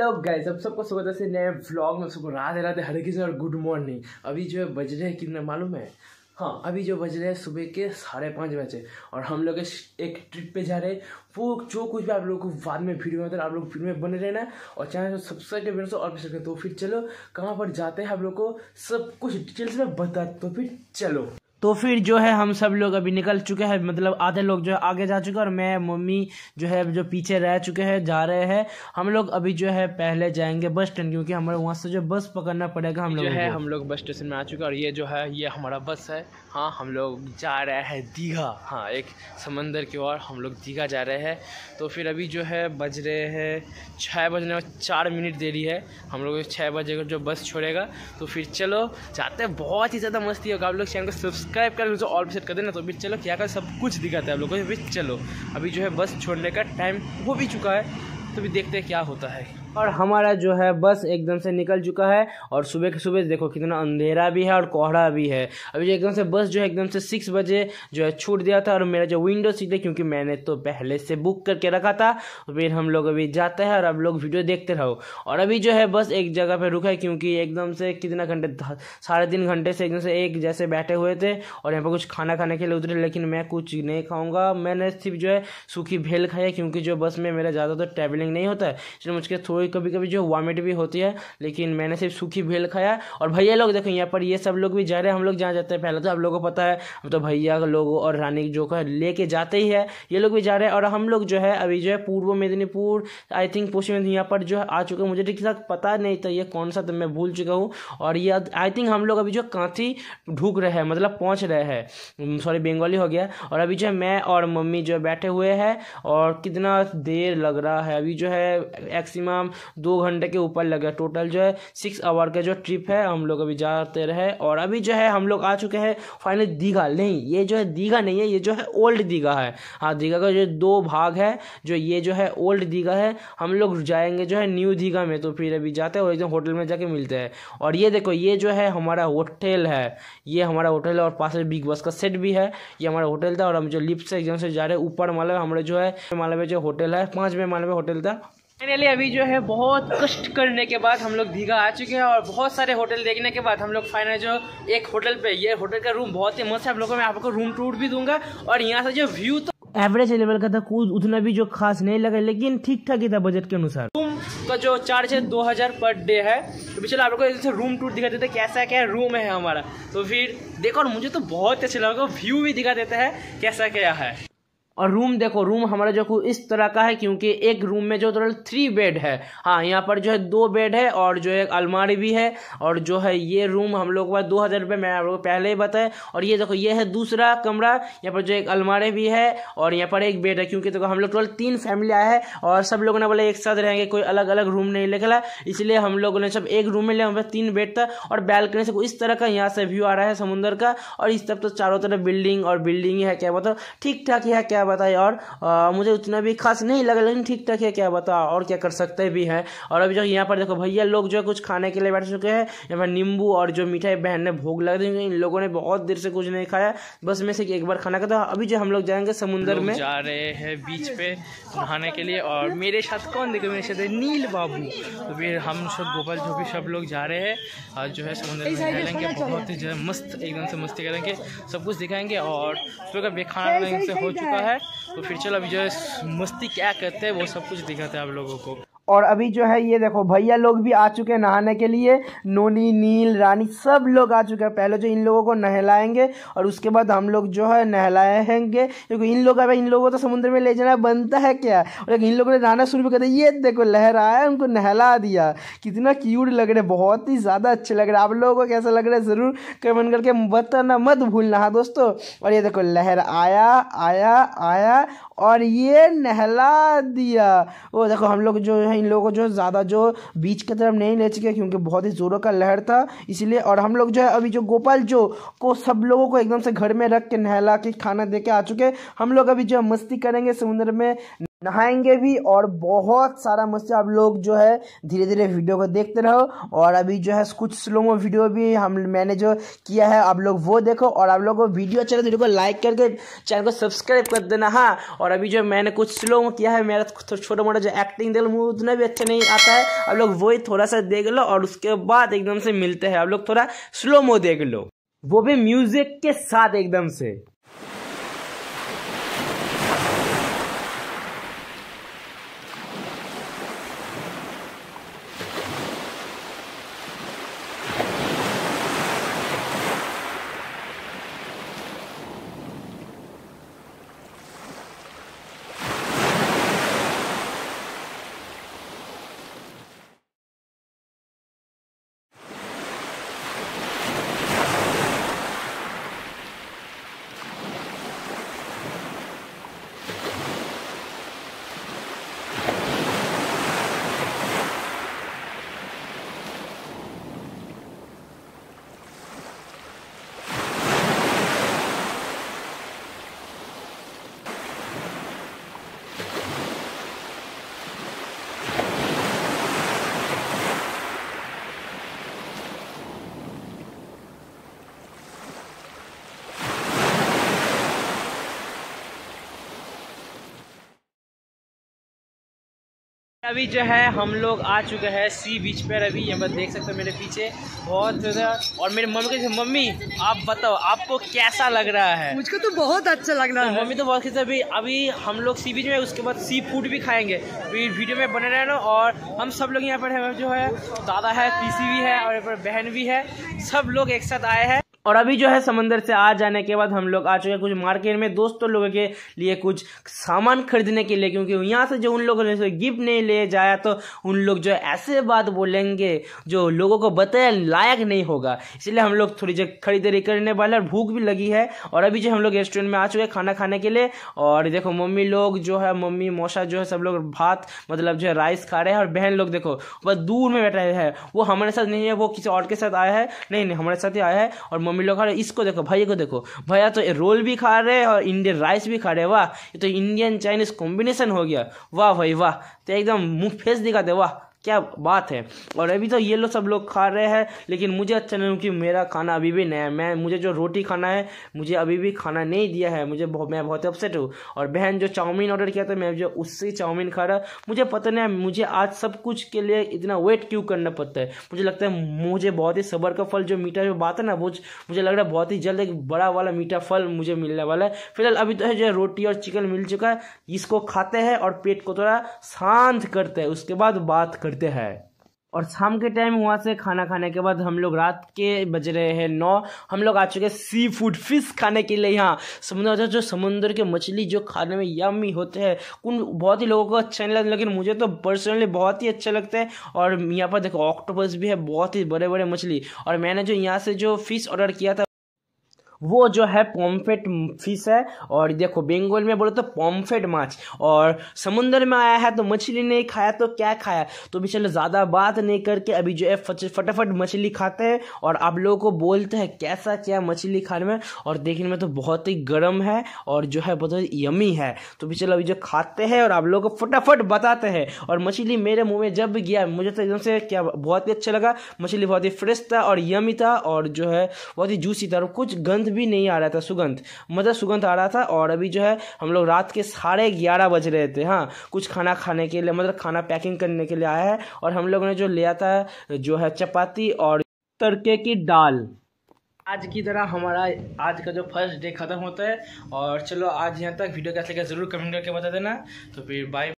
hello guys अब सबको स्वागत है नए व्लॉग में सबको राधे राधे हरे कृष्ण और गुड मॉर्निंग अभी जो है बज रहे हैं कितने मालूम है हाँ अभी जो बज रहे हैं सुबह के साढ़े पाँच बजे और हम लोग एक ट्रिप पे जा रहे हैं वो जो कुछ भी आप लोगों को बाद में वीडियो में तो आप लोग वीडियो में बने रहना और चैनल को सब्सक्राइब कर तो और भी सकते तो फिर चलो कहाँ पर जाते हैं आप लोग को सब कुछ डिटेल्स में बता तो फिर चलो तो फिर जो है हम सब लोग अभी निकल चुके हैं मतलब आधे लोग जो है आगे जा चुके हैं और मैं मम्मी जो है जो पीछे रह चुके हैं जा रहे हैं हम लोग अभी जो है पहले जाएंगे बस स्टैंड क्योंकि हमारे वहाँ से जो बस पकड़ना पड़ेगा हम लोग है हम लोग बस स्टेशन में आ चुके हैं और ये जो है ये हमारा बस है हाँ हम लोग जा रहे हैं दीघा हाँ एक समंदर की ओर हम लोग दीघा जा रहे हैं तो फिर अभी जो है बज रहे हैं छः बजने में चार मिनट देरी है हम लोग छः बजे जो बस छोड़ेगा तो फिर चलो जाते हैं बहुत ही ज़्यादा मस्ती होगा आप लोग चैनल को सब्सक्राइब सब्सक्राइब कर उसे ऑल सेट कर देना तो अभी चलो क्या कर सब कुछ दिखाता है आप लोगों को अभी चलो अभी जो है बस छोड़ने का टाइम हो भी चुका है तो अभी देखते हैं क्या होता है और हमारा जो है बस एकदम से निकल चुका है और सुबह के सुबह देखो कितना अंधेरा भी है और कोहरा भी है अभी एकदम से बस जो है एकदम से सिक्स बजे जो है छूट दिया था और मेरा जो विंडो सीट है क्योंकि मैंने तो पहले से बुक करके रखा था फिर हम लोग अभी जाते हैं और अब लोग वीडियो देखते रहो और अभी जो है बस एक जगह पर रुका है क्योंकि एकदम से कितना घंटे साढ़े तीन घंटे से एकदम से एक जैसे बैठे हुए थे और यहाँ पर कुछ खाना खाने के लिए उतरे लेकिन मैं कुछ नहीं खाऊंगा मैंने सिर्फ जो है सूखी भेल खाई क्योंकि जो बस में मेरा ज़्यादातर ट्रैवलिंग नहीं होता है इसलिए मुझके थोड़ा कोई कभी कभी जो वॉमिट भी होती है लेकिन मैंने सिर्फ सूखी भेल खाया और भैया लोग देखो यहाँ पर ये सब लोग भी जा रहे हैं हम लोग जहाँ जाते हैं पहले तो आप लोगों को पता है हम तो भैया लोग और रानी जो है लेके जाते ही है ये लोग भी जा रहे हैं और हम लोग जो है अभी जो है पूर्व मेदिनीपुर आई थिंक पश्चिम यहाँ पर जो है आ चुके हैं मुझे ठीक ठाक पता नहीं था ये कौन सा तो मैं भूल चुका हूँ और ये आई थिंक हम लोग अभी जो कांथी ढूक रहे हैं मतलब पहुँच रहे हैं सॉरी बंगाली हो गया और अभी जो है मैं और मम्मी जो बैठे हुए हैं और कितना देर लग रहा है अभी जो है एक्सीम हम दो घंटे के ऊपर लगे टोटल जो है सिक्स आवर का जो ट्रिप है हम लोग अभी जाते रहे और अभी जो है हम लोग आ चुके हैं फाइनली दीघा नहीं ये जो है दीघा नहीं है ये जो है ओल्ड दीघा है हाँ दीघा का जो दो भाग है जो ये जो है ओल्ड दीघा है हम लोग जाएंगे जो है न्यू दीघा में तो फिर अभी जाते हैं और एकदम होटल में जाके मिलते हैं और ये देखो ये जो है हमारा होटल है ये हमारा होटल है और पास बिग बस का सेट भी है ये हमारा होटल था और हम जो लिफ्ट से एकदम से जा रहे हैं ऊपर मालवे हमारे जो है मालवे जो होटल है पाँच में माला होटल था फाइनली अभी जो है बहुत कष्ट करने के बाद हम लोग दीघा आ चुके हैं और बहुत सारे होटल देखने के बाद हम लोग फाइनल जो एक होटल पे ये होटल का रूम बहुत ही मस्त है आप लोगों मैं आपको रूम टूर भी दूंगा और यहाँ से जो व्यू तो एवरेज लेवल का था कुछ उतना भी जो खास नहीं लगा लेकिन ठीक ठाक ही था बजट के अनुसार रूम का जो चार्ज है दो हज़ार पर डे है तो चलो आप लोगों को रूम टूर दिखा देते कैसा क्या रूम है हमारा तो फिर देखो और मुझे तो बहुत अच्छा लगा व्यू भी दिखा देता है कैसा क्या है और रूम देखो रूम हमारा जो इस तरह का है क्योंकि एक रूम में जो टोटल थ्री बेड है हाँ यहाँ पर जो है दो बेड है और जो है अलमारी भी है और जो है ये रूम हम लोग का दो हज़ार रुपये मैंने आप लोगों को पहले ही बताया और ये देखो ये है दूसरा कमरा यहाँ पर जो एक अलमारी भी है और यहाँ पर एक बेड है क्योंकि देखो हम लोग टोटल तीन फैमिली आए हैं और सब लोगों ने बोले एक साथ रहेंगे कोई अलग अलग रूम नहीं निकला इसलिए हम लोगों ने सब एक रूम में लिया तीन बेड था और बैल्कनी से इस तरह का यहाँ से व्यू आ रहा है समुंदर का और इस तरफ तो चारों तरफ बिल्डिंग और बिल्डिंग है क्या बताओ ठीक ठाक यह क्या बताए और आ, मुझे उतना भी खास नहीं लगा लेकिन ठीक ठाक है क्या बता और क्या कर सकते भी हैं और अभी जो यहाँ पर देखो भैया लोग जो है कुछ खाने के लिए बैठ चुके हैं यहाँ पर नींबू और जो मिठाई बहन ने भोग लगा दी इन लोगों ने बहुत देर से कुछ नहीं खाया बस में से एक बार खाना खाता अभी जो हम लोग जाएंगे समुद्र में जा रहे हैं बीच पे नहाने के लिए और मेरे साथ कौन देखो मेरे साथ नील बाबू तो फिर हम सब गोपाल जो भी सब लोग जा रहे हैं और जो है समुद्र में बहुत ही जो मस्त एकदम से मस्ती करेंगे सब कुछ दिखाएंगे और सुबह का खाना से हो चुका है है तो फिर चलो अभी जो है मस्ती क्या करते हैं वो सब कुछ दिखाते हैं आप लोगों को और अभी जो है ये देखो भैया लोग भी आ चुके हैं नहाने के लिए नोनी नील रानी सब लोग आ चुके हैं पहले जो इन लोगों को नहलाएंगे और उसके बाद हम लोग जो है नहलाएंगे क्योंकि इन लोग अब इन लोगों को तो समुद्र में ले जाना बनता है क्या और इन लोगों ने नहाना शुरू कर दिया ये देखो लहराया उनको नहला दिया कितना क्यूट लग है बहुत ही ज़्यादा अच्छे लग रहे आप लोगों को कैसा लग रहा है ज़रूर कमेंट करके बताना मत भूलना हाँ दोस्तों और ये देखो लहर आया आया आया और ये नहला दिया वो देखो हम लोग जो है इन लोगों को जो ज़्यादा जो बीच की तरफ नहीं ले चुके क्योंकि बहुत ही ज़ोरों का लहर था इसलिए और हम लोग जो है अभी जो गोपाल जो को सब लोगों को एकदम से घर में रख के नहला के खाना दे के आ चुके हम लोग अभी जो मस्ती करेंगे समुद्र में नहाएंगे भी और बहुत सारा मस्ती आप लोग जो है धीरे धीरे वीडियो को देखते रहो और अभी जो है कुछ स्लोमो वीडियो भी हम मैंने जो किया है आप लोग वो देखो और आप लोगों को वीडियो अच्छा तो वीडियो को लाइक करके चैनल को सब्सक्राइब कर देना हाँ और अभी जो मैंने कुछ स्लोमो किया है मेरा तो छोटा मोटा जो एक्टिंग देख लो उतना भी अच्छा नहीं आता है आप लोग वही थोड़ा सा देख लो और उसके बाद एकदम से मिलते हैं आप लोग थोड़ा स्लोमो देख लो वो भी म्यूज़िक के साथ एकदम से अभी जो है हम लोग आ चुके हैं सी बीच पर अभी यहाँ पर देख सकते हो मेरे पीछे बहुत ज़्यादा और मेरे मम्मी कहते मम्मी आप बताओ आपको कैसा लग रहा है मुझको तो बहुत अच्छा लग रहा तो है तो मम्मी तो बहुत कहते अभी अभी हम लोग सी बीच में उसके बाद सी फूड भी खाएंगे वीडियो में बने रहना और हम सब लोग यहाँ पर जो है दादा है पीसी भी है और यहाँ पर बहन भी है सब लोग एक साथ आए हैं और अभी जो है समंदर से आ जाने के बाद हम लोग आ चुके हैं कुछ मार्केट में दोस्तों लोगों के लिए कुछ सामान खरीदने के लिए क्योंकि यहाँ से जो उन लोगों ने गिफ्ट नहीं ले जाया तो उन लोग जो ऐसे बात बोलेंगे जो लोगों को बताया लायक नहीं होगा इसलिए हम लोग थोड़ी देर खरीदारी करने वाले और भूख भी लगी है और अभी जो हम लोग रेस्टोरेंट में आ चुके हैं खाना खाने के लिए और देखो मम्मी लोग जो है मम्मी मौसा जो है सब लोग भात मतलब जो है राइस खा रहे हैं और बहन लोग देखो बस दूर में बैठे हैं वो हमारे साथ नहीं है वो किसी और के साथ आया है नहीं नहीं हमारे साथ ही आया है और मम्मी लोग खा रहे इसको देखो भैया को देखो भैया तो रोल भी खा रहे और इंडियन राइस भी खा रहे वाह ये तो इंडियन चाइनीज कॉम्बिनेशन हो गया वाह भाई वाह तो एकदम मुँह फेस दिखाते वाह क्या बात है और अभी तो ये लोग सब लोग खा रहे हैं लेकिन मुझे अच्छा नहीं क्योंकि मेरा खाना अभी भी नया है मैं मुझे जो रोटी खाना है मुझे अभी भी खाना नहीं दिया है मुझे मैं बहुत अपसेट हूँ और बहन जो चाउमीन ऑर्डर किया था मैं जो उससे चाउमीन खा रहा मुझे पता नहीं मुझे आज सब कुछ के लिए इतना वेट क्यों करना पड़ता है मुझे लगता है मुझे बहुत ही सबर का फल जो मीठा जो बात है ना वो मुझे लग रहा है बहुत ही जल्द एक बड़ा वाला मीठा फल मुझे मिलने वाला है फिलहाल अभी तो है जो रोटी और चिकन मिल चुका है इसको खाते हैं और पेट को थोड़ा शांत करते हैं उसके बाद बात करते देखते हैं और शाम के टाइम वहाँ से खाना खाने के बाद हम लोग रात के बज रहे हैं नौ हम लोग आ चुके हैं सी फूड फिश खाने के लिए यहाँ समुद्र अच्छा, जो समुद्र के मछली जो खाने में यमी होते हैं उन बहुत ही लोगों को अच्छा नहीं लगता लेकिन मुझे तो पर्सनली बहुत ही अच्छा लगता है और यहाँ पर देखो ऑक्टोपस भी है बहुत ही बड़े बड़े मछली और मैंने जो यहाँ से जो फिश ऑर्डर किया था वो जो है पॉम्फेट फिश है और देखो बेंगोल में बोले तो पॉम्फेट माछ और समुंदर में आया है तो मछली नहीं खाया तो क्या खाया तो भी चलो ज़्यादा बात नहीं करके अभी जो है फटाफट मछली खाते हैं और आप लोगों को बोलते हैं कैसा क्या मछली खाने में और देखने में तो बहुत ही गर्म है और जो है बहुत यमी है तो भी चलो अभी जो खाते हैं और आप लोगों को फटाफट बताते हैं और मछली मेरे मुँह में जब गया मुझे तो एकदम से क्या बहुत ही अच्छा लगा मछली बहुत ही फ्रेश था और यमी था और जो है बहुत ही जूसी था और कुछ गंध सुगंध भी नहीं आ रहा था सुगंध मज़ा सुगंध आ रहा था और अभी जो है हम लोग रात के साढ़े ग्यारह बज रहे थे हाँ कुछ खाना खाने के लिए मतलब खाना पैकिंग करने के लिए आया है और हम लोगों ने जो लिया था जो है चपाती और तड़के की दाल आज की तरह हमारा आज का जो फर्स्ट डे ख़त्म होता है और चलो आज यहाँ तक वीडियो कैसे लगा ज़रूर कमेंट करके बता देना तो फिर बाय